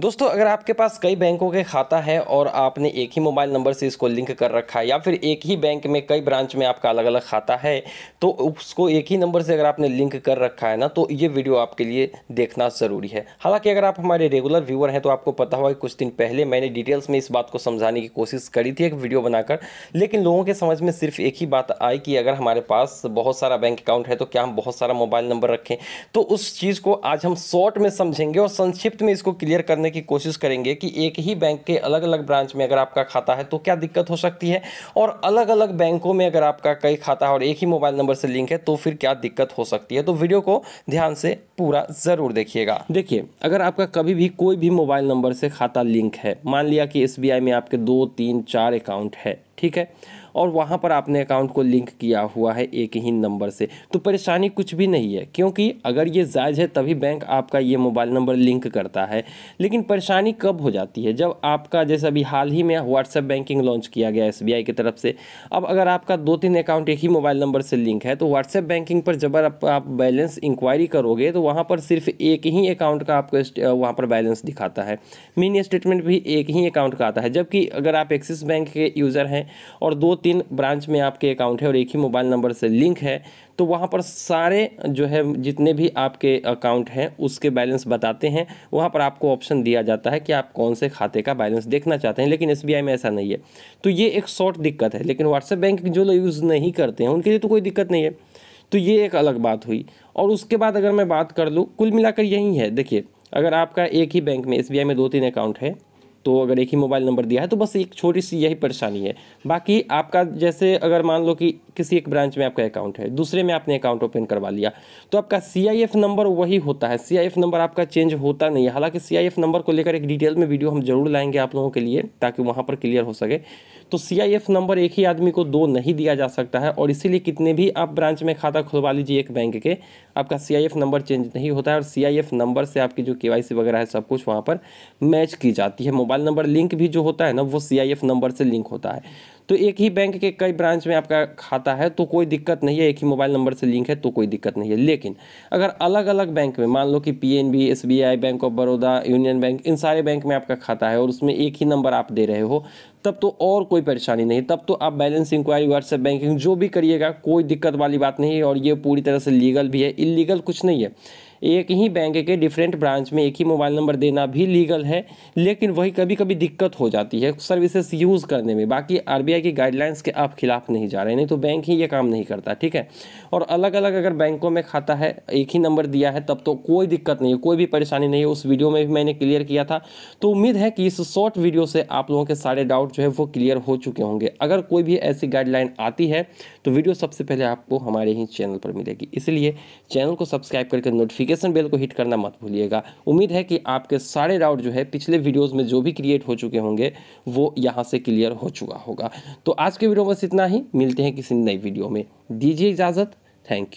दोस्तों अगर आपके पास कई बैंकों के खाता है और आपने एक ही मोबाइल नंबर से इसको लिंक कर रखा है या फिर एक ही बैंक में कई ब्रांच में आपका अलग अलग खाता है तो उसको एक ही नंबर से अगर आपने लिंक कर रखा है ना तो ये वीडियो आपके लिए देखना ज़रूरी है हालांकि अगर आप हमारे रेगुलर व्यूअर हैं तो आपको पता होगा कि कुछ दिन पहले मैंने डिटेल्स में इस बात को समझाने की कोशिश करी थी एक वीडियो बनाकर लेकिन लोगों के समझ में सिर्फ एक ही बात आई कि अगर हमारे पास बहुत सारा बैंक अकाउंट है तो क्या हम बहुत सारा मोबाइल नंबर रखें तो उस चीज़ को आज हम शॉर्ट में समझेंगे और संक्षिप्त में इसको क्लियर करने करने की कोशिश करेंगे कि एक ही बैंक के अलग अलग ब्रांच में अगर आपका खाता है तो क्या दिक्कत हो सकती है और अलग अलग बैंकों में अगर आपका कई खाता है और एक ही मोबाइल नंबर से लिंक है तो फिर क्या दिक्कत हो सकती है तो वीडियो को ध्यान से पूरा ज़रूर देखिएगा देखिए अगर आपका कभी भी कोई भी मोबाइल नंबर से खाता लिंक है मान लिया कि एस में आपके दो तीन चार अकाउंट है ठीक है और वहाँ पर आपने अकाउंट को लिंक किया हुआ है एक ही नंबर से तो परेशानी कुछ भी नहीं है क्योंकि अगर ये जायज़ है तभी बैंक आपका ये मोबाइल नंबर लिंक करता है लेकिन परेशानी कब हो जाती है जब आपका जैसे अभी हाल ही में व्हाट्सएप बैंकिंग लॉन्च किया गया एस की तरफ से अब अगर आपका दो तीन अकाउंट एक ही मोबाइल नंबर से लिंक है तो व्हाट्सएप बैंकिंग पर जब आप, बैलेंस इंक्वायरी करोगे तो वहाँ पर सिर्फ एक ही अकाउंट का आपको वहाँ पर बैलेंस दिखाता है मिनी स्टेटमेंट भी एक ही अकाउंट का आता है जबकि अगर आप एक्सिस बैंक के यूज़र हैं और दो तीन ब्रांच में आपके अकाउंट है और एक ही मोबाइल नंबर से लिंक है तो वहाँ पर सारे जो है जितने भी आपके अकाउंट हैं उसके बैलेंस बताते हैं वहाँ पर आपको ऑप्शन दिया जाता है कि आप कौन से खाते का बैलेंस देखना चाहते हैं लेकिन एस में ऐसा नहीं है तो ये एक शॉर्ट दिक्कत है लेकिन व्हाट्सएप बैंक जो लोग यूज़ नहीं करते हैं उनके लिए तो कोई दिक्कत नहीं है तो ये एक अलग बात हुई और उसके बाद अगर मैं बात कर लूँ कुल मिलाकर यही है देखिए अगर आपका एक ही बैंक में एस में दो तीन अकाउंट है तो अगर एक ही मोबाइल नंबर दिया है तो बस एक छोटी सी यही परेशानी है बाकी आपका जैसे अगर मान लो कि किसी एक ब्रांच में आपका अकाउंट है दूसरे में आपने अकाउंट ओपन करवा लिया तो आपका सी नंबर वही होता है सी नंबर आपका चेंज होता नहीं है हालाँकि सी नंबर को लेकर एक डिटेल में वीडियो हम जरूर लाएंगे आप लोगों के लिए ताकि वहाँ पर क्लियर हो सके तो सीआईएफ नंबर एक ही आदमी को दो नहीं दिया जा सकता है और इसीलिए कितने भी आप ब्रांच में खाता खुलवा लीजिए एक बैंक के आपका सीआईएफ नंबर चेंज नहीं होता है और सीआईएफ नंबर से आपकी जो केवाईसी वगैरह है सब कुछ वहाँ पर मैच की जाती है मोबाइल नंबर लिंक भी जो होता है ना वो एफ नंबर से लिंक होता है तो एक ही बैंक के कई ब्रांच में आपका खाता है तो कोई दिक्कत नहीं है एक ही मोबाइल नंबर से लिंक है तो कोई दिक्कत नहीं है लेकिन अगर अलग अलग बैंक में मान लो कि P N B S B I bank of Baroda union bank इन सारे बैंक में आपका खाता है और उसमें एक ही नंबर आप दे रहे हो तब तो और कोई परेशानी नहीं तब तो आप बैलेंस इंक्वायरी व्हाट्सएप बैंकिंग जो भी करिएगा कोई दिक्कत वाली बात नहीं है और ये पूरी तरह से लीगल भी है इलीगल कुछ नहीं है एक ही बैंक के डिफरेंट ब्रांच में एक ही मोबाइल नंबर देना भी लीगल है लेकिन वही कभी कभी दिक्कत हो जाती है सर्विसेज यूज़ करने में बाकी आर की गाइडलाइंस के आप खिलाफ नहीं जा रहे नहीं तो बैंक ही ये काम नहीं करता ठीक है और अलग अलग अगर बैंकों में खाता है एक ही नंबर दिया है तब तो कोई दिक्कत नहीं है कोई भी परेशानी नहीं है उस वीडियो में भी मैंने क्लियर किया था तो उम्मीद है कि इस शॉर्ट वीडियो से आप लोगों के सारे डाउट जो है वो क्लियर हो चुके होंगे अगर कोई भी ऐसी गाइडलाइन आती है तो वीडियो सबसे पहले आपको हमारे ही चैनल पर मिलेगी इसलिए चैनल को सब्सक्राइब करके नोटिफिक नोटिफिकेशन बेल को हिट करना मत भूलिएगा उम्मीद है कि आपके सारे डाउट जो है पिछले वीडियोज़ में जो भी क्रिएट हो चुके होंगे वो यहाँ से क्लियर हो चुका होगा तो आज के वीडियो बस इतना ही मिलते हैं किसी नई वीडियो में दीजिए इजाज़त थैंक यू